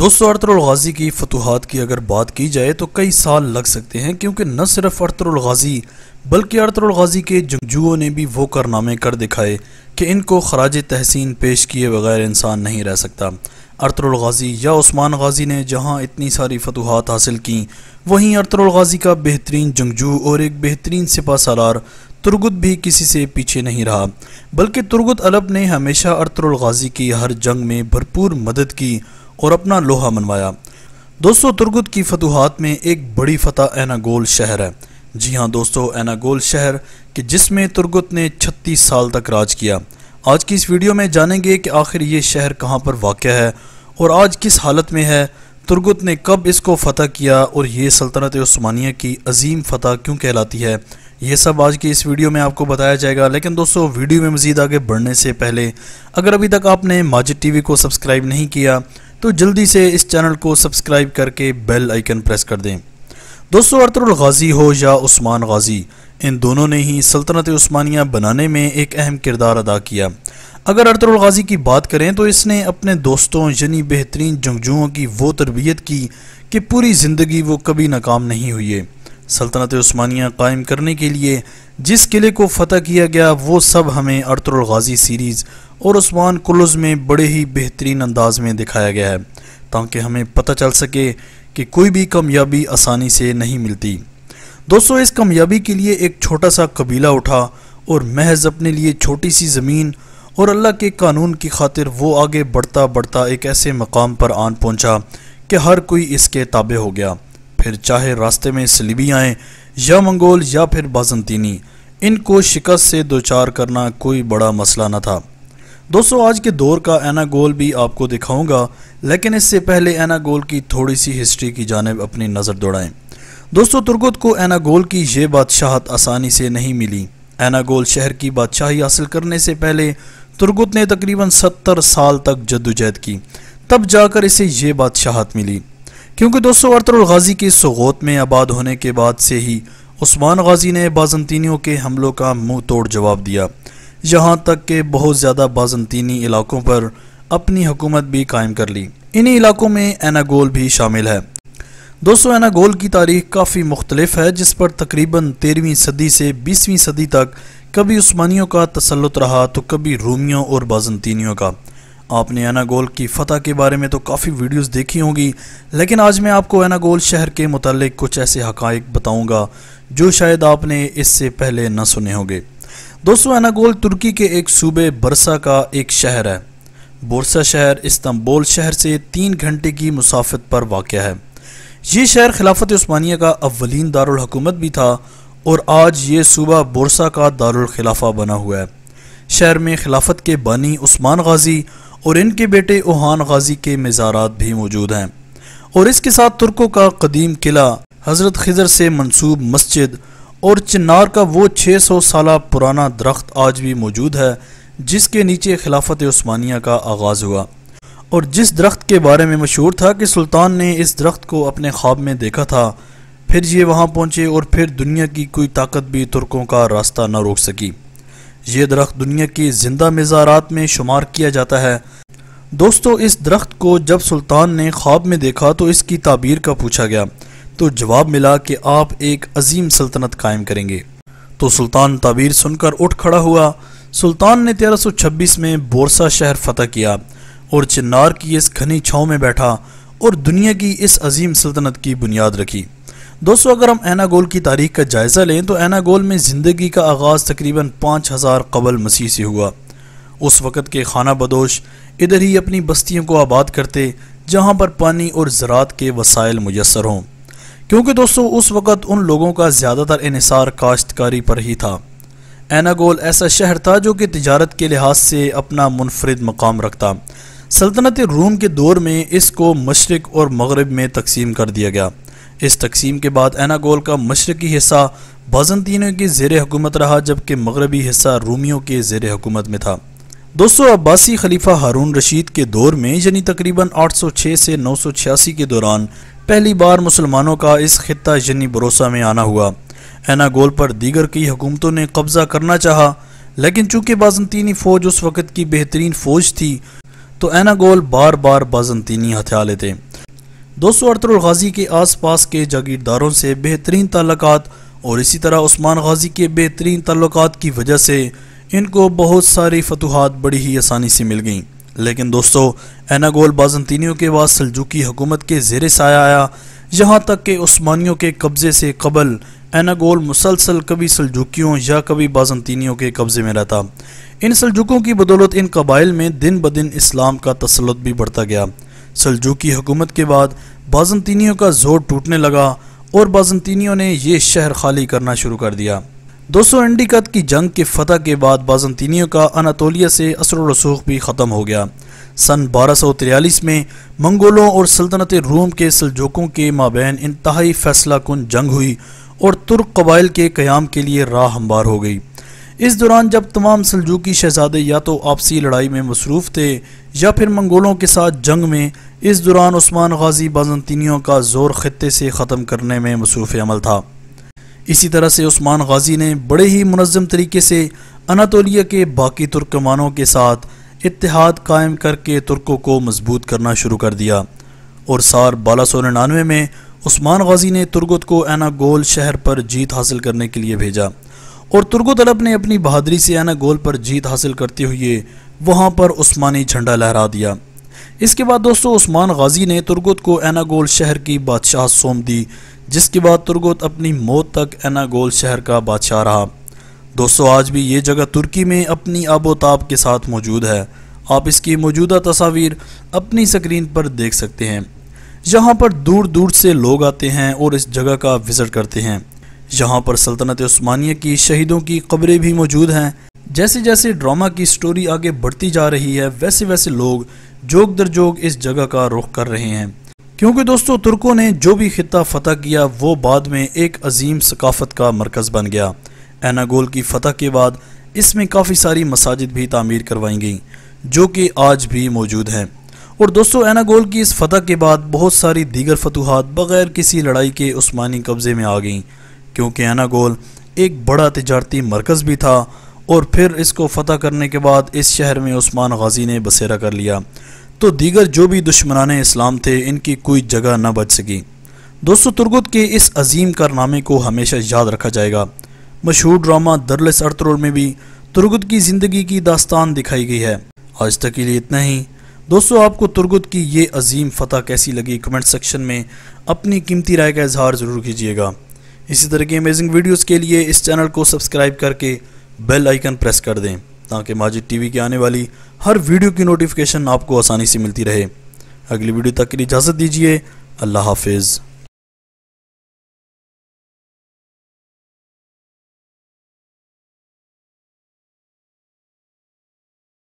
दोस्तों अरतरगाज़ी की फतूहत की अगर बात की जाए तो कई साल लग सकते हैं क्योंकि न सिर्फ अरतरगाज़ी बल्कि अरतरगाज़ी के जंगजुओं ने भी वो कारनामे कर दिखाए कि इनको खराज तहसीन पेश किए बगैर इंसान नहीं रह सकता अरतरगाज़ी या उस्मान गाजी ने जहाँ इतनी सारी फतूहत हासिल की वहीं गाजी का बेहतरीन जंगजू और एक बेहतरीन सिपा सालार तुर्गुत भी किसी से पीछे नहीं रहा बल्कि तुर्गुत अलब ने हमेशा अरतरगाज़ी की हर जंग में भरपूर मदद की और अपना लोहा मनवाया दोस्तों तुर्गुत की फतूहत में एक बड़ी फतह एनागोल शहर है जी हाँ दोस्तों एनागोल शहर कि जिसमें तुर्गुत ने 36 साल तक राज किया आज की इस वीडियो में जानेंगे कि आखिर ये शहर कहाँ पर वाक़ है और आज किस हालत में है तुर्गुत ने कब इसको फ़तह किया और ये सल्तनत स्मानिया की अजीम फ़तह क्यों कहलाती है ये सब आज की इस वीडियो में आपको बताया जाएगा लेकिन दोस्तों वीडियो में मज़ीद आगे बढ़ने से पहले अगर अभी तक आपने माजिद टीवी को सब्सक्राइब नहीं किया तो जल्दी से इस चैनल को सब्सक्राइब करके बेल आइकन प्रेस कर दें दोस्तों अर्तुल गाज़ी हो या उस्मान गाज़ी इन दोनों ने ही सल्तनत उस्मानिया बनाने में एक अहम किरदार अदा किया अगर अर्तुल गाज़ी की बात करें तो इसने अपने दोस्तों यानी बेहतरीन जंगजुओं की वो तरबियत की कि पूरी ज़िंदगी वो कभी नाकाम नहीं हुई है सल्तनत स्मानिया कायम करने के लिए जिस किले को फ़तह किया गया वो सब हमें अरतुल गाजी सीरीज़ और उस्मान कुलुज़ में बड़े ही बेहतरीन अंदाज में दिखाया गया है ताकि हमें पता चल सके कि कोई भी कामयाबी आसानी से नहीं मिलती दोस्तों इस कामयाबी के लिए एक छोटा सा कबीला उठा और महज अपने लिए छोटी सी ज़मीन और अल्लाह के कानून की खातिर वो आगे बढ़ता बढ़ता एक ऐसे मकाम पर आन पहुँचा कि हर कोई इसके ताबे हो गया फिर चाहे रास्ते में सलीबी आए या मंगोल या फिर बाजंतीनी इनको शिकस्त से दो चार करना कोई बड़ा मसला न था दोस्तों आज के दौर का एना गोल भी आपको दिखाऊंगा लेकिन इससे पहले एना गोल की थोड़ी सी हिस्ट्री की जानब अपनी नज़र दौड़ाएं दोस्तों तुर्गुत को एना गोल की ये बादशाहत आसानी से नहीं मिली एना गोल शहर की बादशाही हासिल करने से पहले तुर्गुत ने तकरीबन सत्तर साल तक जद्दोजहद की तब जाकर इसे ये बादशाहत मिली क्योंकि दोस्तों अरतरुल गाजी के सगोत में आबाद होने के बाद से ही उस्मान गाजी ने बाजनतीनियों के हमलों का मुंह तोड़ जवाब दिया यहाँ तक कि बहुत ज़्यादा बाजनतीनी इलाकों पर अपनी हुकूमत भी कायम कर ली इन्हीं इलाकों में एनागोल भी शामिल है दोस्तों एनागोल की तारीख काफ़ी मुख्तलिफ है जिस पर तकरीबन तेरहवीं सदी से बीसवीं सदी तक कभी उस्मानियों का तसलुत रहा तो कभी रूमियों और बाजनतीनियों का आपने एनागोल की फ़तह के बारे में तो काफ़ी वीडियोस देखी होंगी लेकिन आज मैं आपको एनागोल शहर के मतलब कुछ ऐसे हक़ बताऊंगा जो शायद आपने इससे पहले न सुने होंगे दोस्तों एनागोल तुर्की के एक सूबे बरसा का एक शहर है बोरसा शहर इस्तंबोल शहर से तीन घंटे की मुसाफत पर वाक़ है ये शहर खिलाफत स्मानिया का अवलिन दारकूमत भी था और आज ये सूबा बोरसा का दारखिलाफा बना हुआ है शहर में खिलाफत के बानी उस्मान गाजी और इनके बेटे ओहान गाजी के मज़ारात भी मौजूद हैं और इसके साथ तुर्कों का कदीम किला हज़रत खजर से मंसूब मस्जिद और चिनार का वो सौ साल पुराना दरख्त आज भी मौजूद है जिसके नीचे खिलाफत ओस्मानिया का आगाज़ हुआ और जिस दरख्त के बारे में मशहूर था कि सुल्तान ने इस दरख्त को अपने ख्वाब में देखा था फिर ये वहाँ पहुँचे और फिर दुनिया की कोई ताकत भी तुर्कों का रास्ता न रोक सकी ये दरख्त दुनिया के जिंदा मज़ारात में शुमार किया जाता है दोस्तों इस दरख्त को जब सुल्तान ने ख्वाब में देखा तो इसकी ताबीर का पूछा गया तो जवाब मिला कि आप एक अजीम सल्तनत कायम करेंगे तो सुल्तान ताबीर सुनकर उठ खड़ा हुआ सुल्तान ने 1326 में बोरसा शहर फतह किया और चिन्नार की इस घनी छाँव में बैठा और दुनिया की इस अजीम सल्तनत की बुनियाद रखी दोस्तों अगर हम एनागोल की तारीख का जायज़ा लें तो एनागोल में ज़िंदगी का आगाज़ तकरीबन पाँच हज़ार कबल मसीह से हुआ उस वक़्त के खाना बदोश इधर ही अपनी बस्तियों को आबाद करते जहाँ पर पानी और ज़रात के वसाइल मैसर हों क्योंकि दोस्तों उस वक़्त उन लोगों का ज़्यादातर इसार काश्तकारी पर ही था एनागोल ऐसा शहर था जो कि तजारत के लिहाज से अपना मुनफरद मकाम रखता सल्तनत रूम के दौर में इसको मशरक़ और मगरब में तकसीम कर दिया गया इस तकसीम के बाद एनागोल का मशरकी हिस्सा बाजनतीनों की जेर हुकूमत रहा जबकि मगरबी हिस्सा रूमियों के जेर हुकूमत में था दोस्तों अब्बासी खलीफा हारून रशीद के दौर में यानी तकरीबन 806 से 986 के दौरान पहली बार मुसलमानों का इस खत्ता यानी भरोसा में आना हुआ एनागोल पर दीगर कई हुकूमतों ने कब्जा करना चाहा लेकिन चूंकि बाजनतीनी फ़ौज उस वक़्त की बेहतरीन फ़ौज थी तो एनागोल बार बार बाजनतीनी हथियार लेते दोस्तों अरतरुल गाजी के आसपास के जागीरदारों से बेहतरीन तल्लक और इसी तरह उस्मान गाजी के बेहतरीन तल्लक की वजह से इनको बहुत सारी फतूहत बड़ी ही आसानी से मिल गईं लेकिन दोस्तों एनागोल बाजंतीनियों के बाद सलजुकी हुकूमत के जेर साया आया यहाँ तक कि उस्मानियों के कब्ज़े से कबल एनागोल मुसलसल कभी सलजुकियों या कभी बाजंतीनियों के कब्ज़े में रहता इन सलजुकों की बदौलत इन कबाइल में दिन ब दिन इस्लाम का तसलत भी बढ़ता गया सलजू की हुकूमत के बाद बाज़ंतीनियों का जोर टूटने लगा और बाज़ंतीनियों ने यह शहर खाली करना शुरू कर दिया दो सौ एंडिकत की जंग के फतह के बाद बाज़ंतीनियों का अनातोलिया से असर रसूख भी ख़त्म हो गया सन बारह सौ तिरयालीस में मंगोलों और सल्तनत रूम के सलजोकों के माबेन इंतहाई फैसला कुन जंग हुई और तुर्क कबाइल के क़्याम के लिए राह हमवार हो गई इस दौरान जब तमाम सलजूकी शहजादे या तो आपसी लड़ाई में मसरूफ़ थे या फिर मंगोलों के साथ जंग में इस दौरान उस्मान गाजी बाजनतीनियों का ज़ोर ख़त्े से ख़त्म करने में मसरूफ़ अमल था इसी तरह से उस्मान गाजी ने बड़े ही मनज़म तरीके से अनातोलिया के बाकी तुर्कमानों के साथ इतिहाद कायम करके तुर्कों को मजबूत करना शुरू कर दिया और साल बारह सौ निन्यानवे में उस्मान गाजी ने तुर्गत को एनागोल शहर पर जीत हासिल करने के लिए भेजा और तुर्गो तलब ने अपनी बहादरी से आना गोल पर जीत हासिल करते हुए वहाँ पर उस्मानी झंडा लहरा दिया इसके बाद दोस्तों उस्मान गाजी ने तुर्गुत को एनागोल शहर की बादशाह सौंप दी जिसके बाद तुर्गुत अपनी मौत तक एनागोल शहर का बादशाह रहा दोस्तों आज भी ये जगह तुर्की में अपनी आबोताब के साथ मौजूद है आप इसकी मौजूदा तस्वीर अपनी स्क्रीन पर देख सकते हैं यहाँ पर दूर दूर से लोग आते हैं और इस जगह का विज़िट करते हैं यहाँ पर सल्तनत स्मानिया की शहीदों की खबरें भी मौजूद हैं जैसे जैसे ड्रामा की स्टोरी आगे बढ़ती जा रही है वैसे वैसे लोग जोग दर जोग इस जगह का रुख कर रहे हैं क्योंकि दोस्तों तुर्कों ने जो भी खत्ता फतह किया वो बाद में एक अजीम सकाफत का मरकज़ बन गया एनागोल की फतह के बाद इसमें काफ़ी सारी मसाजिद भी तामीर करवाई गई जो कि आज भी मौजूद हैं और दोस्तों एनागोल की इस फतह के बाद बहुत सारी दीगर फतूहत बग़ैर किसी लड़ाई के उस्मानी कब्ज़े में आ गईं क्योंकि एनागोल एक बड़ा तजारती मरकज़ भी था और फिर इसको फ़तह करने के बाद इस शहर में उस्मान गाजी ने बसेरा कर लिया तो दीगर जो भी दुश्मनान इस्लाम थे इनकी कोई जगह न बच सकी दोस्तों तुर्गुत के इस अजीम कारनामे को हमेशा याद रखा जाएगा मशहूर ड्रामा दरलस अर्तरोल में भी तुर्गुत की ज़िंदगी की दास्तान दिखाई गई है आज तक के लिए इतना ही दोस्तों आपको तुर्गुत की ये अजीम फ़तह कैसी लगी कमेंट सेक्शन में अपनी कीमती राय का इजहार ज़रूर कीजिएगा इसी तरह की अमेजिंग वीडियोस के लिए इस चैनल को सब्सक्राइब करके बेल आइकन प्रेस कर दें ताकि माजिद टीवी की आने वाली हर वीडियो की नोटिफिकेशन आपको आसानी से मिलती रहे अगली वीडियो तक के लिए इजाज़त दीजिए अल्लाह हाफिज़